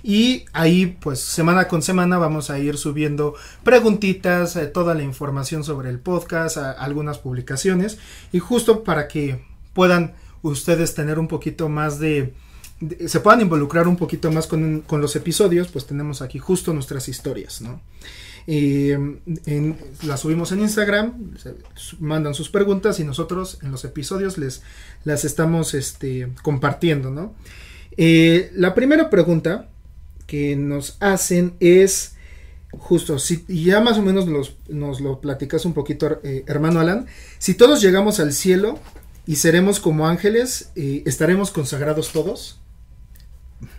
Y ahí pues semana con semana vamos a ir subiendo preguntitas, eh, toda la información sobre el podcast, algunas publicaciones y justo para que puedan ustedes tener un poquito más de, se puedan involucrar un poquito más con, los episodios, pues tenemos aquí justo nuestras historias, ¿no? las subimos en Instagram, mandan sus preguntas y nosotros en los episodios les las estamos este, compartiendo, ¿no? Eh, la primera pregunta que nos hacen es justo, si ya más o menos nos lo platicas un poquito, eh, hermano Alan, si todos llegamos al cielo, y seremos como ángeles y estaremos consagrados todos.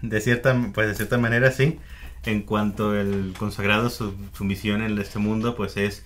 De cierta, pues de cierta manera sí. En cuanto el consagrado, su, misión en este mundo, pues es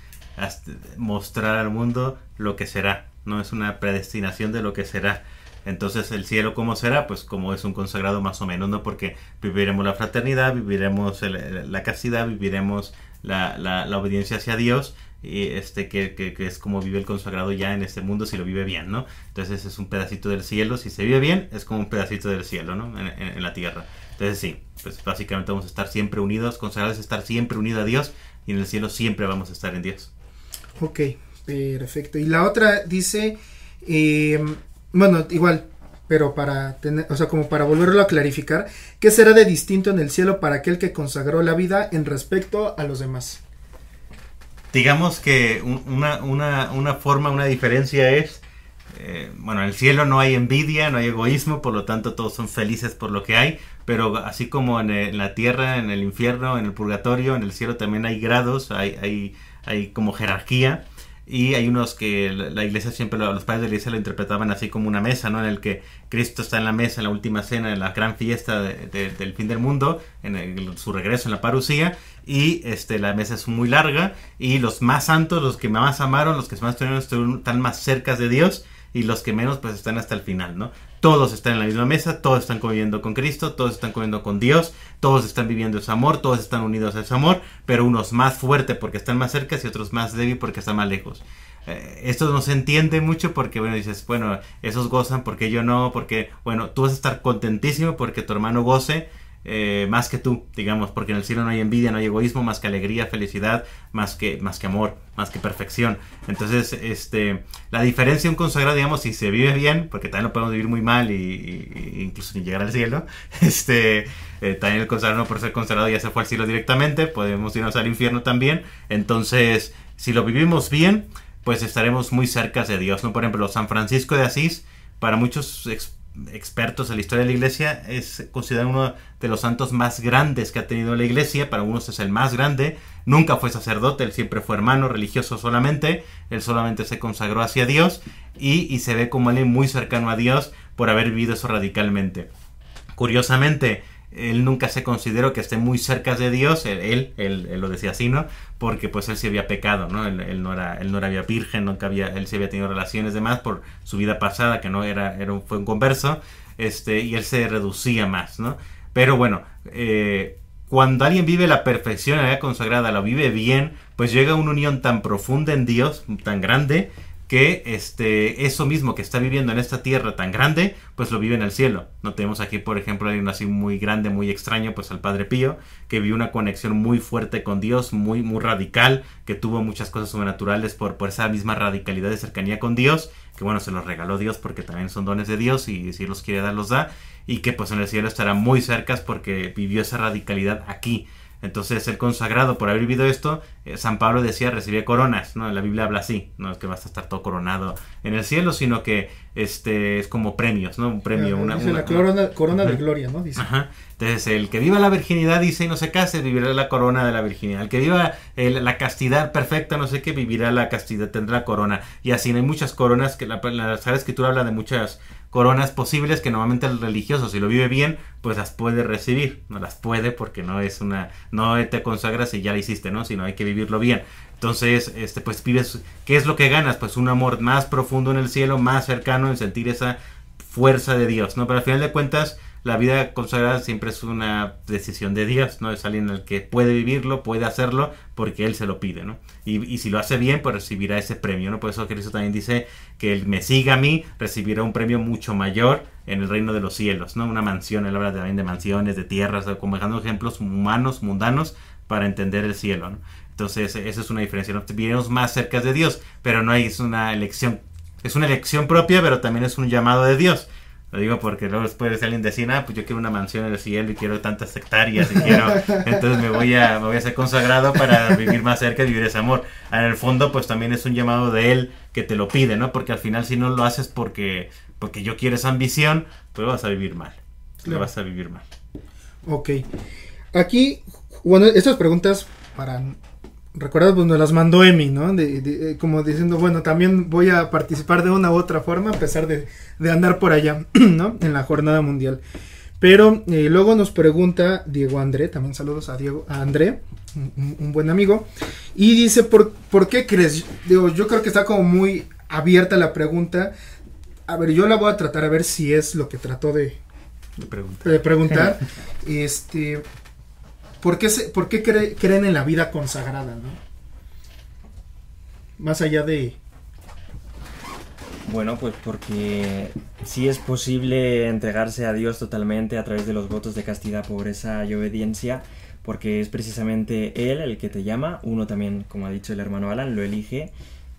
mostrar al mundo lo que será. No es una predestinación de lo que será. Entonces, el cielo, ¿cómo será? Pues como es un consagrado más o menos, ¿no? Porque viviremos la fraternidad, viviremos la castidad, viviremos la, obediencia hacia Dios, eh, este, que, es como vive el consagrado ya en este mundo si lo vive bien, ¿no? Entonces es un pedacito del cielo, si se vive bien, es como un pedacito del cielo, ¿no? En, la tierra. Entonces sí, pues básicamente vamos a estar siempre unidos, consagrados es estar siempre unido a Dios y en el cielo siempre vamos a estar en Dios. Ok, perfecto. Y la otra dice, eh, bueno, igual, pero para tener, o sea, como para volverlo a clarificar, ¿qué será de distinto en el cielo para aquel que consagró la vida en respecto a los demás? digamos que una, una, una forma, una diferencia es, eh, bueno, en el cielo no hay envidia, no hay egoísmo, por lo tanto todos son felices por lo que hay, pero así como en, en la tierra, en el infierno, en el purgatorio, en el cielo también hay grados, hay, hay, hay como jerarquía. Y hay unos que la iglesia siempre, los padres de la iglesia lo interpretaban así como una mesa, ¿no? En el que Cristo está en la mesa, en la última cena, en la gran fiesta del fin del mundo, en, su regreso en la parucía, y este, la mesa es muy larga, y los más santos, los que más amaron, los que más estuvieron, están más cerca de Dios, y los que menos pues están hasta el final, ¿no? todos están en la misma mesa, todos están comiendo con Cristo, todos están comiendo con Dios, todos están viviendo ese amor, todos están unidos a ese amor, pero unos más fuerte porque están más cerca y otros más débil porque están más lejos. Eh, esto no se entiende mucho porque, bueno, dices, bueno, esos gozan porque yo no, porque, bueno, tú vas a estar contentísimo porque tu hermano goce, eh, más que tú, digamos, porque en el cielo no hay envidia, no hay egoísmo, más que alegría, felicidad, más que, más que amor, más que perfección. Entonces, este, la diferencia un consagrado, digamos, si se vive bien, porque también lo podemos vivir muy mal y, incluso ni llegar al cielo, este, eh, también el consagrado por ser consagrado ya se fue al cielo directamente, podemos irnos al infierno también. Entonces, si lo vivimos bien, pues estaremos muy cerca de Dios, ¿no? Por ejemplo, San Francisco de Asís, para muchos expertos en la historia de la iglesia, es considerado uno de los santos más grandes que ha tenido la iglesia, para algunos es el más grande, nunca fue sacerdote, él siempre fue hermano religioso solamente, él solamente se consagró hacia Dios y, se ve como él muy cercano a Dios por haber vivido eso radicalmente. Curiosamente, él nunca se consideró que esté muy cerca de Dios, él, lo decía así, ¿no? Porque pues él sí había pecado, ¿no? Él, no, era, él no era virgen, nunca había, él sí había tenido relaciones más por su vida pasada, que no era, era un, fue un converso, este, y él se reducía más, ¿no? Pero bueno, eh, cuando alguien vive la perfección, la vida consagrada, la vive bien, pues llega a una unión tan profunda en Dios, tan grande, que este, eso mismo que está viviendo en esta tierra tan grande, pues lo vive en el cielo. No tenemos aquí, por ejemplo, alguien así muy grande, muy extraño, pues al Padre Pío, que vivió una conexión muy fuerte con Dios, muy, muy radical, que tuvo muchas cosas sobrenaturales por, por esa misma radicalidad de cercanía con Dios, que bueno, se los regaló Dios porque también son dones de Dios y si los quiere dar, los da, y que pues en el cielo estará muy cerca porque vivió esa radicalidad aquí entonces, el consagrado por haber vivido esto, eh, San Pablo decía, recibir coronas, ¿no? La Biblia habla así, no es que vas a estar todo coronado en el cielo, sino que este es como premios, ¿no? Un premio, una, corona, corona de gloria, ¿no? Dice. Ajá. Entonces, el que viva la virginidad dice y no se case, vivirá la corona de la virginidad. El que viva eh, la castidad perfecta, no sé qué, vivirá la castidad, tendrá corona. Y así hay muchas coronas, que la, Sagrada Escritura habla de muchas coronas posibles que normalmente el religioso, si lo vive bien, pues las puede recibir. No las puede porque no es una, no te consagras y ya la hiciste, ¿no? Sino hay que vivirlo bien. Entonces, este, pues vives, ¿qué es lo que ganas? Pues un amor más profundo en el cielo, más cercano en sentir esa fuerza de Dios, ¿no? Pero al final de cuentas, la vida consagrada siempre es una decisión de Dios, ¿no? Es alguien el que puede vivirlo, puede hacerlo, porque Él se lo pide, ¿no? Y, si lo hace bien, pues recibirá ese premio, ¿no? Por eso Cristo también dice que el me siga a mí recibirá un premio mucho mayor en el reino de los cielos, ¿no? Una mansión, él habla también de mansiones, de tierras, como dejando ejemplos humanos, mundanos, para entender el cielo, ¿no? Entonces, esa es una diferencia, ¿no? Viviremos más cerca de Dios, pero no hay, es una elección, es una elección propia, pero también es un llamado de Dios lo digo porque luego después alguien decir, ah, pues yo quiero una mansión en el cielo y quiero tantas hectáreas y quiero, entonces me voy a, me voy a ser consagrado para vivir más cerca y vivir ese amor. En el fondo, pues también es un llamado de él que te lo pide, ¿no? Porque al final si no lo haces porque, porque yo quiero esa ambición, pues vas a vivir mal. Le vas a vivir mal. Ok. Aquí, bueno, estas preguntas para ¿Recuerdas? Pues nos las mandó Emi, ¿no? Eh, como diciendo, bueno, también voy a participar de una u otra forma, a pesar de, de andar por allá, ¿no? En la jornada mundial. Pero eh, luego nos pregunta Diego André, también saludos a Diego a André, un, buen amigo, y dice, ¿por, ¿por qué crees? yo creo que está como muy abierta la pregunta. A ver, yo la voy a tratar a ver si es lo que trató de, preguntar. De preguntar. este, ¿Por qué, creen en la vida consagrada? Más allá de... Bueno, pues porque sí es posible entregarse a Dios totalmente a través de los votos de castidad, pobreza y obediencia, porque es precisamente Él el que te llama, uno también, como ha dicho el hermano Alan, lo elige,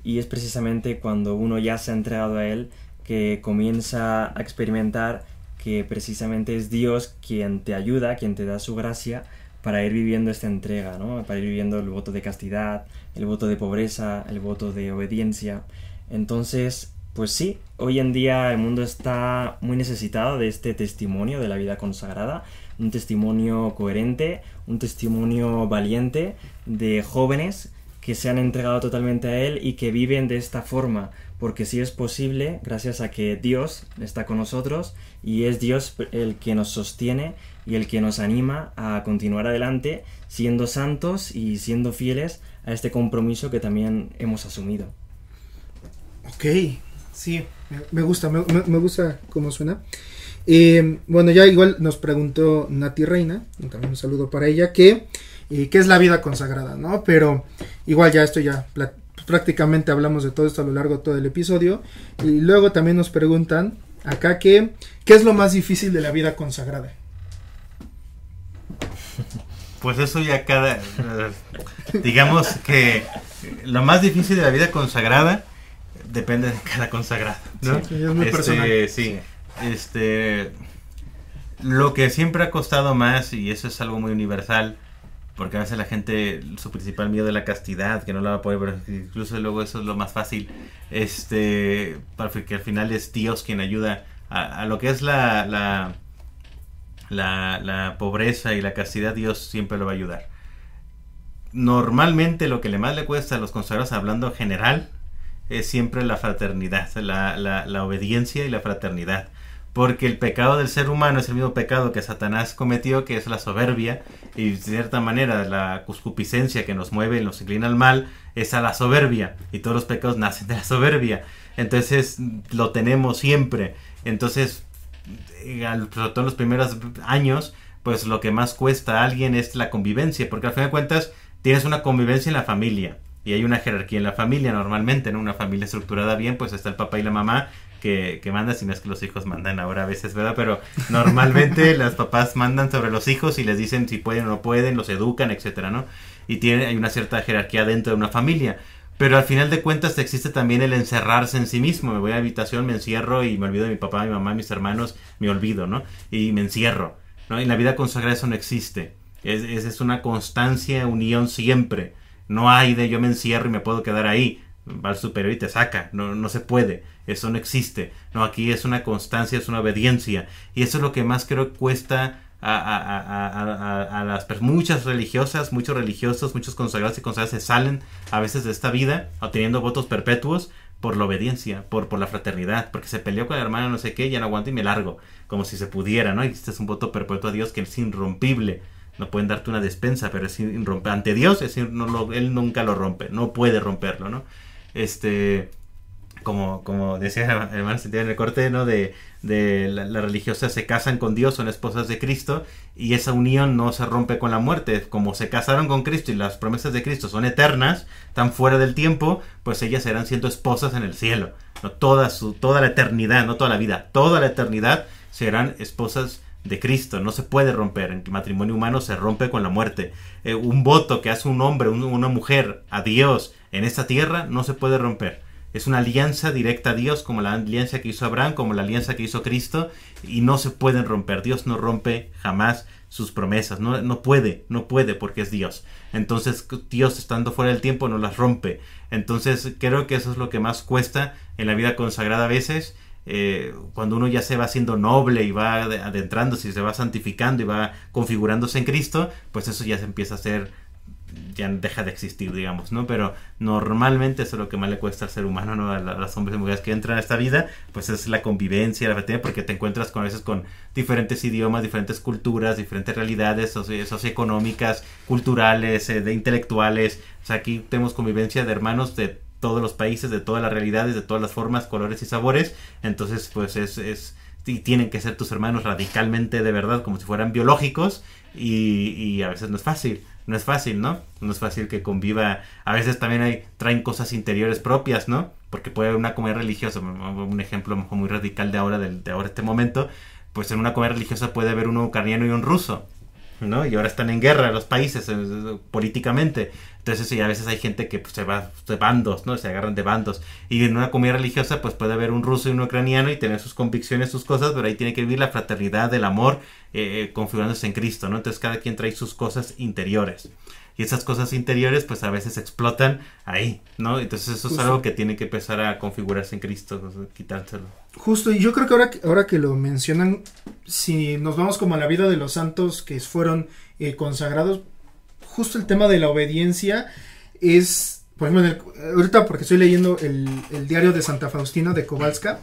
y es precisamente cuando uno ya se ha entregado a Él que comienza a experimentar que precisamente es Dios quien te ayuda, quien te da su gracia para ir viviendo esta entrega, ¿no? para ir viviendo el voto de castidad, el voto de pobreza, el voto de obediencia. Entonces, pues sí, hoy en día el mundo está muy necesitado de este testimonio de la vida consagrada, un testimonio coherente, un testimonio valiente de jóvenes que se han entregado totalmente a Él y que viven de esta forma, porque si es posible, gracias a que Dios está con nosotros y es Dios el que nos sostiene y el que nos anima a continuar adelante siendo santos y siendo fieles a este compromiso que también hemos asumido. Ok, sí, me gusta, me, gusta cómo suena. Eh, bueno, ya igual nos preguntó Nati Reina, también un saludo para ella, que eh, qué es la vida consagrada, ¿no? Pero igual ya esto ya prácticamente hablamos de todo esto a lo largo de todo el episodio. Y luego también nos preguntan acá que, ¿qué es lo más difícil de la vida consagrada? pues eso ya cada, eh, digamos que lo más difícil de la vida consagrada depende de cada consagrado, ¿no? Sí, este, este, lo que siempre ha costado más y eso es algo muy universal, porque a veces la gente, su principal miedo es la castidad, que no la va a poder, ver, incluso luego eso es lo más fácil, este, para que al final es Dios quien ayuda a, lo que es la la, pobreza y la castidad, Dios siempre lo va a ayudar. Normalmente lo que le más le cuesta a los consagrados, hablando en general, es siempre la fraternidad, la, la, obediencia y la fraternidad. Porque el pecado del ser humano es el mismo pecado que Satanás cometió, que es la soberbia, y de cierta manera la cuscupiscencia que nos mueve y nos inclina al mal es a la soberbia, y todos los pecados nacen de la soberbia. Entonces lo tenemos siempre. Entonces eh, al, sobre todo en los primeros años, pues lo que más cuesta a alguien es la convivencia, porque al fin de cuentas tienes una convivencia en la familia y hay una jerarquía en la familia normalmente, en ¿no? una familia estructurada bien, pues está el papá y la mamá que, que mandan, si no es que los hijos mandan ahora a veces, ¿verdad? Pero normalmente las papás mandan sobre los hijos y les dicen si pueden o no pueden, los educan, etcétera, ¿no? Y tiene, hay una cierta jerarquía dentro de una familia. Pero al final de cuentas existe también el encerrarse en sí mismo. Me voy a la habitación, me encierro y me olvido de mi papá, mi mamá, mis hermanos, me olvido, ¿no? Y me encierro, ¿no? Y en la vida consagrada eso no existe. Es, es, es una constancia, unión siempre. No hay de yo me encierro y me puedo quedar ahí. Va al superior y te saca. No, no se puede. Eso no existe. No, aquí es una constancia, es una obediencia. Y eso es lo que más creo que cuesta a, a, a, a las muchas religiosas, muchos religiosos, muchos consagrados y consagradas se salen a veces de esta vida obteniendo votos perpetuos por la obediencia, por, por la fraternidad, porque se peleó con la hermana no sé qué, ya no aguanto y me largo, como si se pudiera, ¿no? Y este es un voto perpetuo a Dios que es irrompible. No pueden darte una despensa, pero es irrompible. Ante Dios, es ir, no lo, él nunca lo rompe, no puede romperlo, ¿no? Este, como, como decía el hermano en el corte, ¿no? De, la religiosa se casan con Dios, son esposas de Cristo, y esa unión no se rompe con la muerte. Como se casaron con Cristo y las promesas de Cristo son eternas, Tan fuera del tiempo, pues ellas serán siendo esposas en el cielo. ¿no? Toda, toda la eternidad, no toda la vida, toda la eternidad serán esposas de Cristo, no se puede romper, el matrimonio humano se rompe con la muerte. Eh, un voto que hace un hombre, una mujer a Dios en esta tierra no se puede romper es una alianza directa a Dios, como la alianza que hizo Abraham, como la alianza que hizo Cristo, y no se pueden romper. Dios no rompe jamás sus promesas, no, puede, no puede porque es Dios. Entonces Dios estando fuera del tiempo no las rompe. Entonces creo que eso es lo que más cuesta en la vida consagrada a veces, eh, cuando uno ya se va siendo noble y va adentrándose y se va santificando y va configurándose en Cristo, pues eso ya se empieza a ser ya deja de existir, digamos, ¿no? Pero normalmente eso es lo que más le cuesta al ser humano, ¿no? A, las hombres y mujeres que entran a esta vida, pues es la convivencia, la verdad porque te encuentras con a veces con diferentes idiomas, diferentes culturas, diferentes realidades socioeconómicas, culturales, eh, de intelectuales. O sea, aquí tenemos convivencia de hermanos de todos los países, de todas las realidades, de todas las formas, colores y sabores. Entonces, pues es, es y tienen que ser tus hermanos radicalmente de verdad, como si fueran biológicos, y a veces no es fácil no es fácil, ¿no? No es fácil que conviva. A veces también hay, traen cosas interiores propias, ¿no? Porque puede haber una comida religiosa, un ejemplo muy radical de ahora, de, de ahora este momento, pues en una comida religiosa puede haber un ucraniano y un ruso. ¿no? Y ahora están en guerra los países eh, políticamente. Entonces, a veces hay gente que pues, se va de bandos, ¿no? Se agarran de bandos. Y en una comida religiosa, pues puede haber un ruso y un ucraniano y tener sus convicciones, sus cosas, pero ahí tiene que vivir la fraternidad, el amor, eh, eh configurándose en Cristo, ¿no? Entonces, cada quien trae sus cosas interiores. Y esas cosas interiores, pues a veces explotan ahí, ¿no? Entonces, eso es pues algo que tiene que empezar a configurarse en Cristo, quitárselo. Justo, y yo creo que ahora, ahora que lo mencionan, si nos vamos como a la vida de los santos que fueron eh, consagrados, justo el tema de la obediencia es, por ejemplo, ahorita porque estoy leyendo el, diario de Santa Faustina de Kowalska,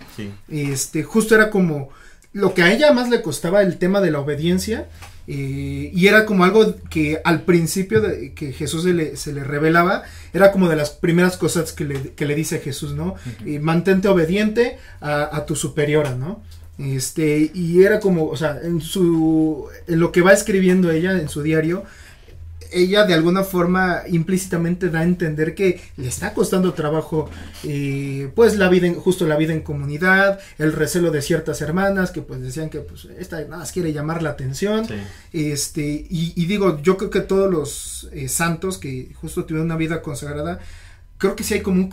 este, justo era como lo que a ella más le costaba el tema de la obediencia eh, y era como algo que al principio que Jesús se le, revelaba, era como de las primeras cosas que le, que le dice Jesús, ¿no? Eh, mantente obediente a, tu superiora, ¿no? Este, y era como, o sea, en su, en lo que va escribiendo ella en su diario, ella de alguna forma implícitamente da a entender que le está costando trabajo eh, pues la vida en, justo la vida en comunidad el recelo de ciertas hermanas que pues decían que pues esta nada más quiere llamar la atención este y, digo yo creo que todos los eh, santos que justo tuvieron una vida consagrada creo que sí hay como un,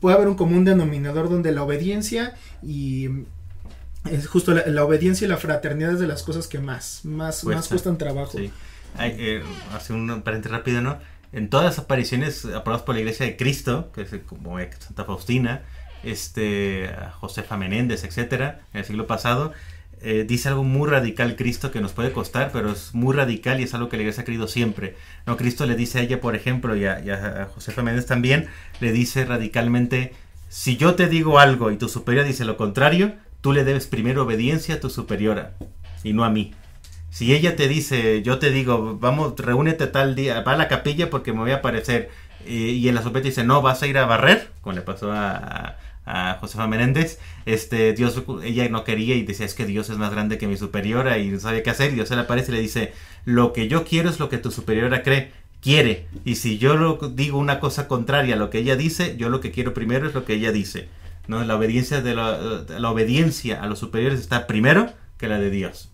puede haber un común denominador donde la obediencia y es eh, justo la, obediencia y la fraternidad es de las cosas que más más más cuestan trabajo sí. Eh, hace un paréntesis rápido, ¿no? En todas las apariciones aprobadas por la Iglesia de Cristo, que es como Santa Faustina, este, Josefa Menéndez, etcétera, en el siglo pasado, eh, dice algo muy radical Cristo que nos puede costar, pero es muy radical y es algo que la iglesia ha querido siempre. No, Cristo le dice a ella, por ejemplo, y a, Josefa Menéndez también, le dice radicalmente, si yo te digo algo y tu superior dice lo contrario, tú le debes primero obediencia a tu superiora y no a mí. Si ella te dice, yo te digo, vamos, reúnete tal día, va a la capilla porque me voy a aparecer. Y, en la sopeta dice, no, vas a ir a barrer, como le pasó a, Josefa Menéndez, este, Dios, ella no quería y decía, es que Dios es más grande que mi superiora y no sabe qué hacer, Dios se le aparece y le dice, lo que yo quiero es lo que tu superiora cree, quiere, y si yo digo una cosa contraria a lo que ella dice, yo lo que quiero primero es lo que ella dice, ¿no? La obediencia, de la obediencia a los superiores está primero que la de Dios.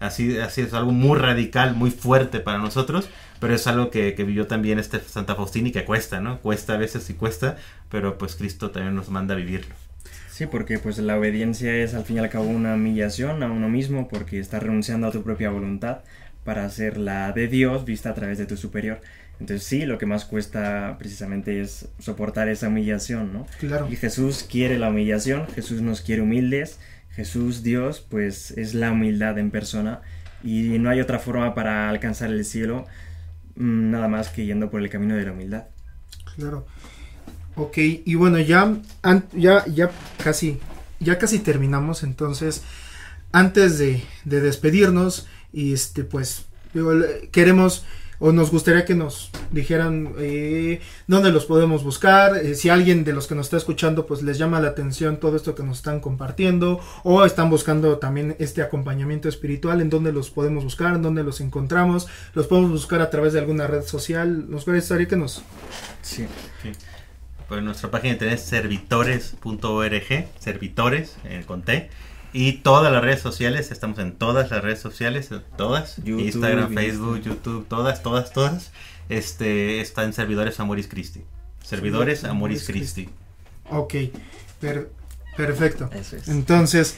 Así, así es algo muy radical, muy fuerte para nosotros, pero es algo que, que vivió también este Santa Faustina y que cuesta, ¿no? Cuesta a veces y cuesta, pero pues Cristo también nos manda a vivirlo. Sí, porque pues la obediencia es al fin y al cabo una humillación a uno mismo porque estás renunciando a tu propia voluntad para hacer la de Dios vista a través de tu superior. Entonces sí, lo que más cuesta precisamente es soportar esa humillación, ¿no? Claro. Y Jesús quiere la humillación, Jesús nos quiere humildes, Jesús, Dios, pues es la humildad en persona y no hay otra forma para alcanzar el cielo mm, nada más que yendo por el camino de la humildad. Claro. Ok, y bueno, ya, ya, ya casi, ya casi terminamos, entonces, antes de, de despedirnos, y este, pues, queremos o nos gustaría que nos dijeran eh, dónde los podemos buscar, eh, si alguien de los que nos está escuchando pues les llama la atención todo esto que nos están compartiendo o están buscando también este acompañamiento espiritual, en dónde los podemos buscar, en dónde los encontramos, los podemos buscar a través de alguna red social, nos gustaría que nos... Sí, sí. Pues nuestra página de internet servitores.org, servitores, conté. Eh, con y todas las redes sociales, estamos en todas las redes sociales, todas, Instagram, Facebook, YouTube, todas, todas, todas. Este está en servidores Amoris Christi. Servidores Amoris Christi. Ok, perfecto. Entonces,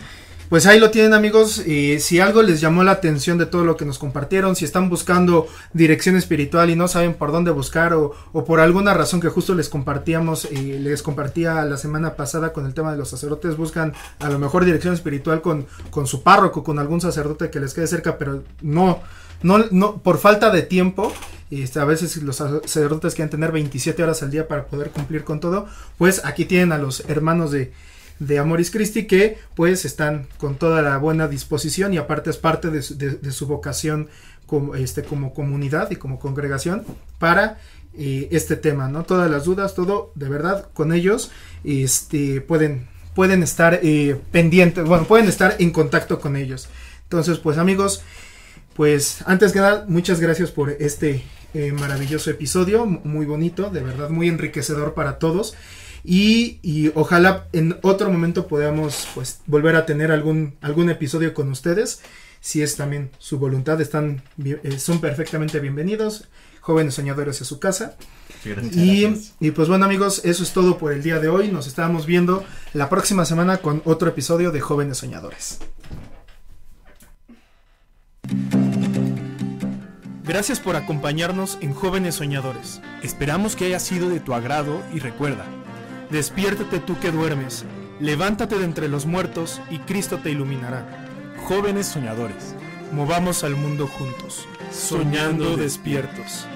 pues ahí lo tienen amigos, y si algo les llamó la atención de todo lo que nos compartieron, si están buscando dirección espiritual y no saben por dónde buscar o, por alguna razón que justo les compartíamos y les compartía la semana pasada con el tema de los sacerdotes, buscan a lo mejor dirección espiritual con, con su párroco, con algún sacerdote que les quede cerca, pero no, no, no por falta de tiempo, y este, a veces los sacerdotes quieren tener 27 horas al día para poder cumplir con todo, pues aquí tienen a los hermanos de de Amoris Christi que pues están con toda la buena disposición y aparte es parte de su, vocación como, este, como comunidad y como congregación para eh, este tema, ¿no? Todas las dudas, todo de verdad con ellos este, pueden, pueden estar eh, pendientes, bueno, pueden estar en contacto con ellos. Entonces pues amigos, pues antes que nada, muchas gracias por este eh, maravilloso episodio, muy bonito, de verdad muy enriquecedor para todos. Y, ojalá en otro momento podamos pues volver a tener algún, algún episodio con ustedes. Si es también su voluntad, están, eh, son perfectamente bienvenidos. Jóvenes soñadores a su casa. y, y pues bueno amigos, eso es todo por el día de hoy. Nos estamos viendo la próxima semana con otro episodio de Jóvenes Soñadores. Gracias por acompañarnos en Jóvenes Soñadores. Esperamos que haya sido de tu agrado y recuerda, Despiértate tú que duermes, levántate de entre los muertos y Cristo te iluminará. Jóvenes soñadores, movamos al mundo juntos, soñando despiertos.